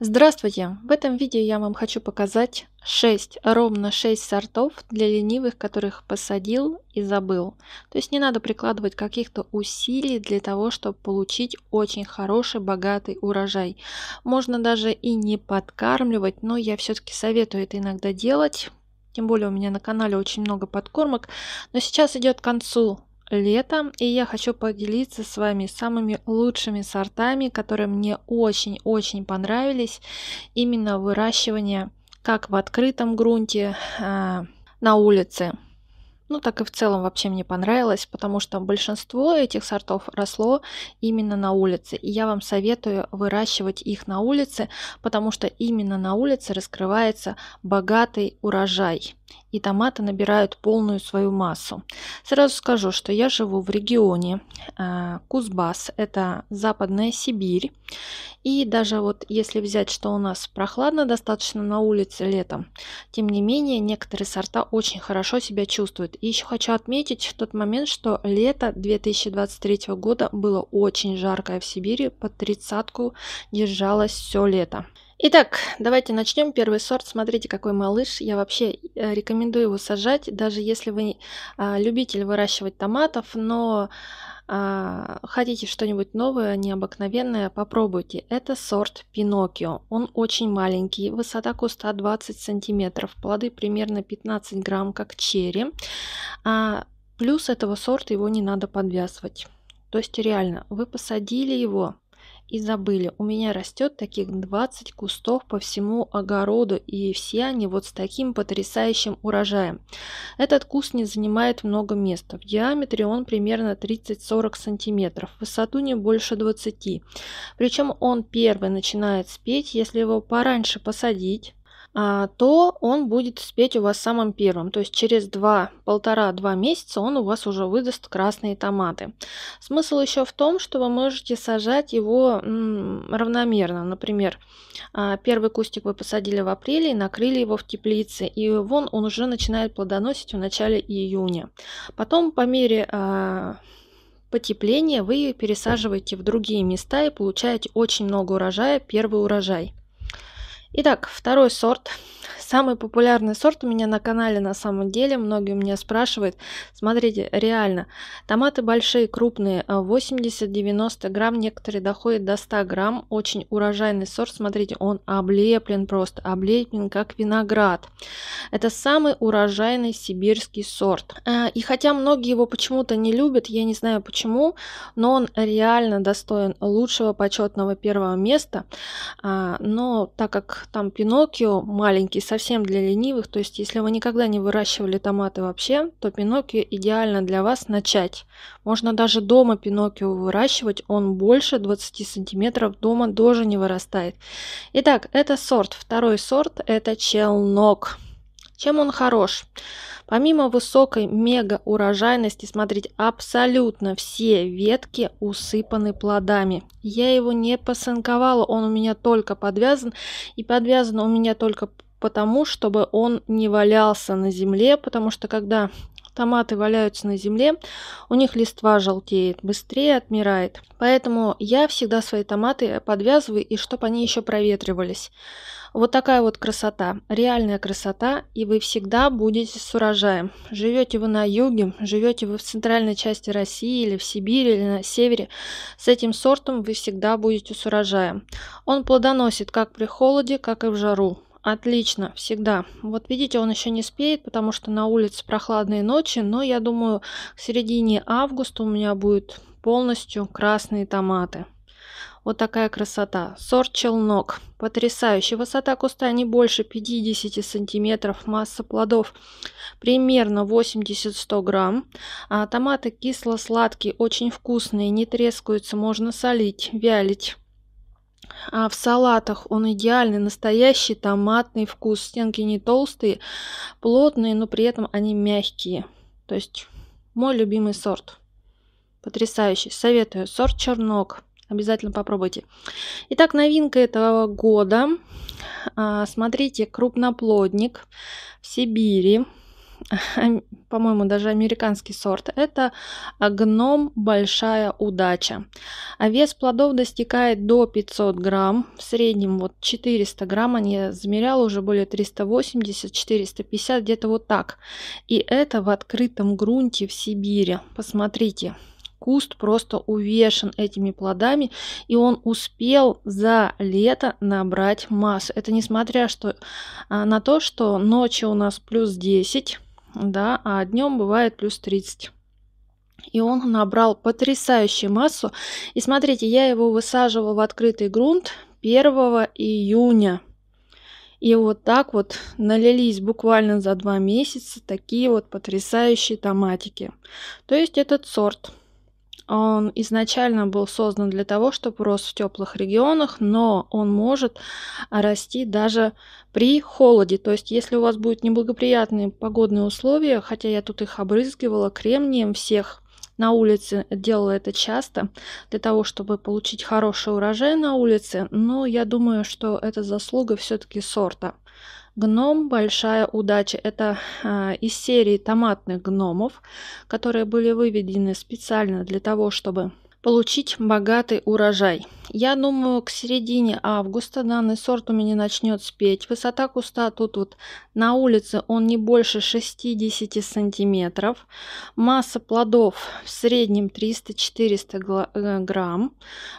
Здравствуйте! В этом видео я вам хочу показать 6, ровно 6 сортов для ленивых, которых посадил и забыл. То есть не надо прикладывать каких-то усилий для того, чтобы получить очень хороший, богатый урожай. Можно даже и не подкармливать, но я все-таки советую это иногда делать. Тем более у меня на канале очень много подкормок. Но сейчас идет к концу летом, и я хочу поделиться с вами самыми лучшими сортами, которые мне очень-очень понравились именно выращивание как в открытом грунте э, на улице, ну так и в целом вообще мне понравилось, потому что большинство этих сортов росло именно на улице, и я вам советую выращивать их на улице, потому что именно на улице раскрывается богатый урожай и томаты набирают полную свою массу. Сразу скажу, что я живу в регионе э, Кузбасс, это Западная Сибирь. И даже вот если взять, что у нас прохладно достаточно на улице летом, тем не менее некоторые сорта очень хорошо себя чувствуют. И еще хочу отметить тот момент, что лето 2023 года было очень жаркое в Сибири, под тридцатку держалось все лето. Итак, давайте начнем. Первый сорт. Смотрите, какой малыш. Я вообще э, рекомендую его сажать, даже если вы а, любитель выращивать томатов, но а, хотите что-нибудь новое, необыкновенное, попробуйте. Это сорт Пиноккио. Он очень маленький, высота куста 20 сантиметров, плоды примерно 15 грамм, как черри. А, плюс этого сорта его не надо подвязывать. То есть реально, вы посадили его, и забыли. У меня растет таких 20 кустов по всему огороду, и все они вот с таким потрясающим урожаем. Этот куст не занимает много места. В диаметре он примерно 30-40 сантиметров, в высоту не больше 20. Причем он первый начинает спеть, если его пораньше посадить, а, то он будет спеть у вас самым первым. То есть через 2-1,5-2 месяца он у вас уже выдаст красные томаты. Смысл еще в том, что вы можете сажать его равномерно. Например, а, первый кустик вы посадили в апреле и накрыли его в теплице. И вон он уже начинает плодоносить в начале июня. Потом по мере а, потепления вы пересаживаете в другие места и получаете очень много урожая, первый урожай. Итак, второй сорт. Самый популярный сорт у меня на канале на самом деле. Многие у меня спрашивают. Смотрите, реально, томаты большие, крупные, 80-90 а, грамм, некоторые доходят до 100 грамм. Очень урожайный сорт. Смотрите, он облеплен просто, облеплен как виноград. Это самый урожайный сибирский сорт. А, и хотя многие его почему-то не любят, я не знаю почему, но он реально достоин лучшего почетного первого места. А, но так как там Пиноккио маленький, совсем для ленивых. То есть, если вы никогда не выращивали томаты вообще, то Пиноккио идеально для вас начать. Можно даже дома Пиноккио выращивать, он больше 20 сантиметров дома тоже не вырастает. Итак, это сорт. Второй сорт это челнок. Чем он хорош? Помимо высокой мега-урожайности, смотрите, абсолютно все ветки усыпаны плодами. Я его не посынковала, он у меня только подвязан, и подвязан у меня только потому, чтобы он не валялся на земле, потому что когда Томаты валяются на земле, у них листва желтеет, быстрее отмирает. Поэтому я всегда свои томаты подвязываю, и чтобы они еще проветривались. Вот такая вот красота, реальная красота, и вы всегда будете с урожаем. Живете вы на юге, живете вы в центральной части России или в Сибири или на севере, с этим сортом вы всегда будете с урожаем. Он плодоносит как при холоде, как и в жару. Отлично, всегда. Вот видите, он еще не спеет, потому что на улице прохладные ночи, но я думаю, к середине августа у меня будет полностью красные томаты. Вот такая красота. Сорт челнок. Потрясающий. Высота куста не больше 50 сантиметров. Масса плодов примерно 80-100 грамм. А томаты кисло-сладкие, очень вкусные, не трескаются, можно солить, вялить а в салатах он идеальный, настоящий томатный вкус. Стенки не толстые, плотные, но при этом они мягкие. То есть мой любимый сорт. Потрясающий. Советую. Сорт чернок. Обязательно попробуйте. Итак, новинка этого года. А, смотрите, крупноплодник в Сибири. по-моему, даже американский сорт, это гном большая удача. А вес плодов достигает до 500 грамм, в среднем вот 400 грамм, они а замеряла уже более 380-450, где-то вот так. И это в открытом грунте в Сибири, посмотрите куст просто увешен этими плодами, и он успел за лето набрать массу. Это несмотря что, а, на то, что ночи у нас плюс 10, да, а днем бывает плюс 30. И он набрал потрясающую массу. И смотрите, я его высаживала в открытый грунт 1 июня. И вот так вот налились буквально за два месяца такие вот потрясающие томатики. То есть этот сорт – он изначально был создан для того, чтобы рос в теплых регионах, но он может расти даже при холоде. То есть, если у вас будут неблагоприятные погодные условия, хотя я тут их обрызгивала кремнием всех на улице делала это часто для того, чтобы получить хороший урожай на улице, но я думаю, что это заслуга все-таки сорта. Гном «Большая удача» — это э, из серии томатных гномов, которые были выведены специально для того, чтобы получить богатый урожай. Я думаю, к середине августа данный сорт у меня начнет спеть. Высота куста тут вот на улице он не больше 60 сантиметров. Масса плодов в среднем 300-400 э, грамм.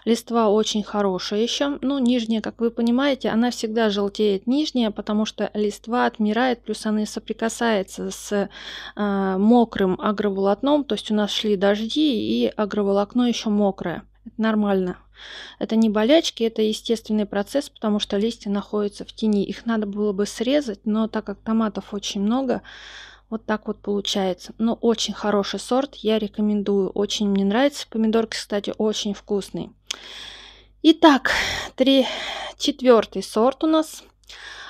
Листва очень хорошая еще. Ну, нижняя, как вы понимаете, она всегда желтеет нижняя, потому что листва отмирает, плюс она соприкасается с э, мокрым агроволокном. То есть у нас шли дожди и агроволокно еще все мокрое. Это нормально. Это не болячки, это естественный процесс, потому что листья находятся в тени. Их надо было бы срезать, но так как томатов очень много, вот так вот получается. Но очень хороший сорт, я рекомендую. Очень мне нравится. Помидорки, кстати, очень вкусные. Итак, три, четвертый сорт у нас.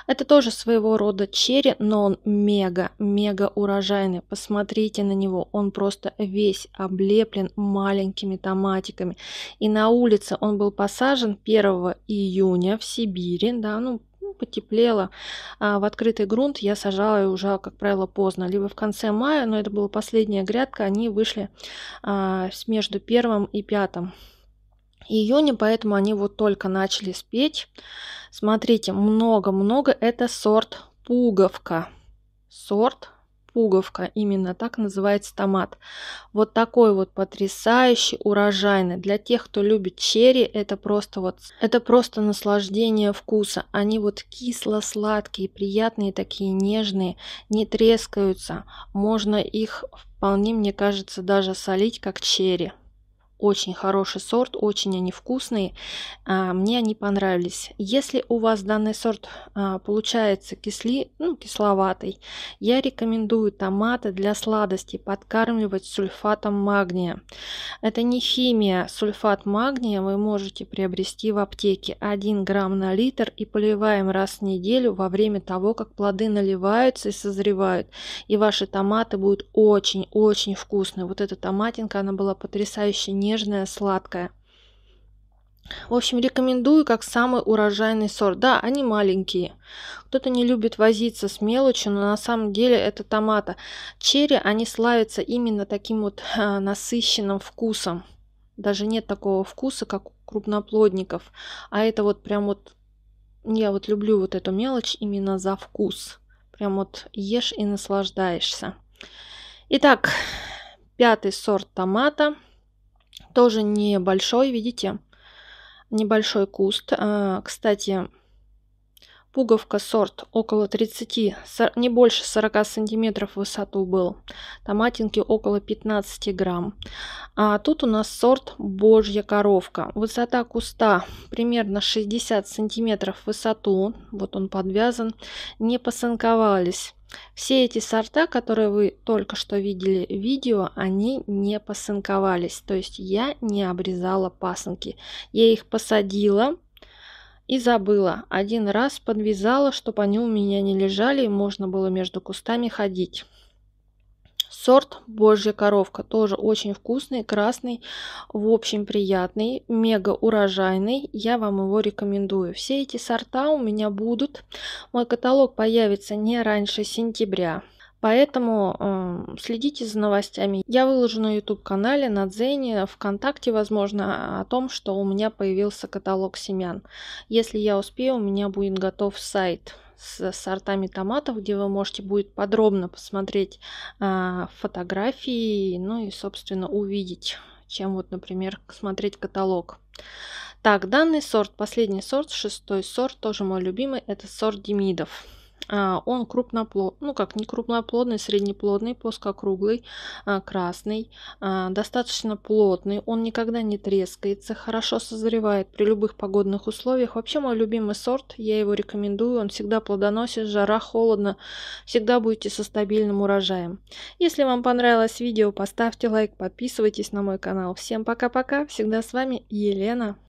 Это тоже своего рода черри, но он мега-мега урожайный. Посмотрите на него, он просто весь облеплен маленькими томатиками. И на улице он был посажен 1 июня в Сибири, да, ну, ну, потеплело. А в открытый грунт я сажала уже, как правило, поздно. Либо в конце мая, но это была последняя грядка, они вышли а, между первым и пятым июня, поэтому они вот только начали спеть. Смотрите, много-много, это сорт пуговка. Сорт пуговка, именно так называется томат. Вот такой вот потрясающий, урожайный. Для тех, кто любит черри, это просто вот, это просто наслаждение вкуса. Они вот кисло-сладкие, приятные такие, нежные, не трескаются. Можно их вполне, мне кажется, даже солить, как черри очень хороший сорт, очень они вкусные, а, мне они понравились. Если у вас данный сорт а, получается кисли, ну, кисловатый, я рекомендую томаты для сладости подкармливать сульфатом магния. Это не химия, сульфат магния вы можете приобрести в аптеке 1 грамм на литр и поливаем раз в неделю во время того, как плоды наливаются и созревают, и ваши томаты будут очень-очень вкусные. Вот эта томатинка, она была потрясающе не нежная, сладкая. В общем, рекомендую как самый урожайный сорт. Да, они маленькие. Кто-то не любит возиться с мелочью, но на самом деле это томата. Черри, они славятся именно таким вот э, насыщенным вкусом. Даже нет такого вкуса, как у крупноплодников. А это вот прям вот... Я вот люблю вот эту мелочь именно за вкус. Прям вот ешь и наслаждаешься. Итак, пятый сорт томата – тоже небольшой, видите? Небольшой куст. А, кстати, пуговка сорт около 30, не больше 40 сантиметров в высоту был. Томатинки около 15 грамм. А тут у нас сорт Божья коровка. Высота куста примерно 60 сантиметров в высоту. Вот он подвязан. Не посынковались. Все эти сорта, которые вы только что видели в видео, они не пасынковались, то есть я не обрезала пасынки. Я их посадила и забыла. Один раз подвязала, чтобы они у меня не лежали и можно было между кустами ходить. Сорт «Божья коровка» тоже очень вкусный, красный, в общем приятный, мега урожайный. Я вам его рекомендую. Все эти сорта у меня будут. Мой каталог появится не раньше сентября. Поэтому э, следите за новостями. Я выложу на YouTube-канале, на Дзене, ВКонтакте, возможно, о том, что у меня появился каталог семян. Если я успею, у меня будет готов сайт с сортами томатов, где вы можете будет подробно посмотреть а, фотографии, ну и, собственно, увидеть, чем вот, например, смотреть каталог. Так, данный сорт, последний сорт, шестой сорт, тоже мой любимый, это сорт демидов. А, он крупноплодный, ну как не крупноплодный, среднеплодный, плоскокруглый, а, красный, а, достаточно плотный, он никогда не трескается, хорошо созревает при любых погодных условиях. Вообще мой любимый сорт, я его рекомендую, он всегда плодоносит, жара, холодно, всегда будете со стабильным урожаем. Если вам понравилось видео, поставьте лайк, подписывайтесь на мой канал. Всем пока-пока, всегда с вами Елена.